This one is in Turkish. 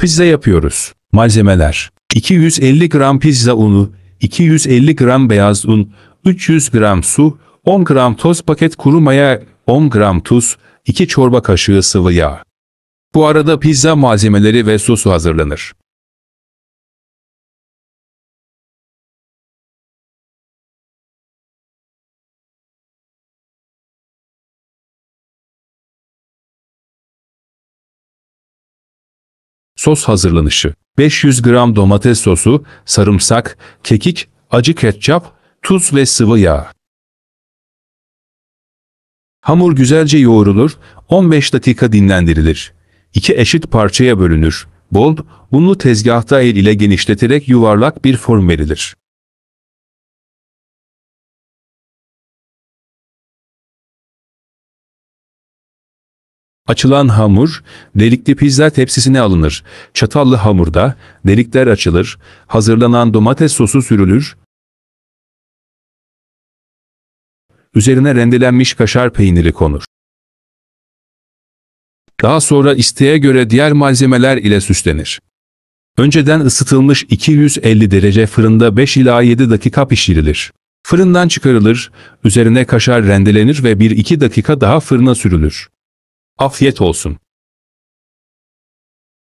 Pizza yapıyoruz. Malzemeler 250 gram pizza unu, 250 gram beyaz un, 300 gram su, 10 gram toz paket kuru maya, 10 gram tuz, 2 çorba kaşığı sıvı yağ. Bu arada pizza malzemeleri ve sosu hazırlanır. Sos hazırlanışı 500 gram domates sosu, sarımsak, kekik, acı ketçap, tuz ve sıvı yağ. Hamur güzelce yoğrulur, 15 dakika dinlendirilir. İki eşit parçaya bölünür. Bol, unlu tezgahta el ile genişleterek yuvarlak bir form verilir. Açılan hamur, delikli pizza tepsisine alınır. Çatallı hamurda, delikler açılır, hazırlanan domates sosu sürülür, üzerine rendelenmiş kaşar peyniri konur. Daha sonra isteğe göre diğer malzemeler ile süslenir. Önceden ısıtılmış 250 derece fırında 5 ila 7 dakika pişirilir. Fırından çıkarılır, üzerine kaşar rendelenir ve 1-2 dakika daha fırına sürülür. Afiyet olsun.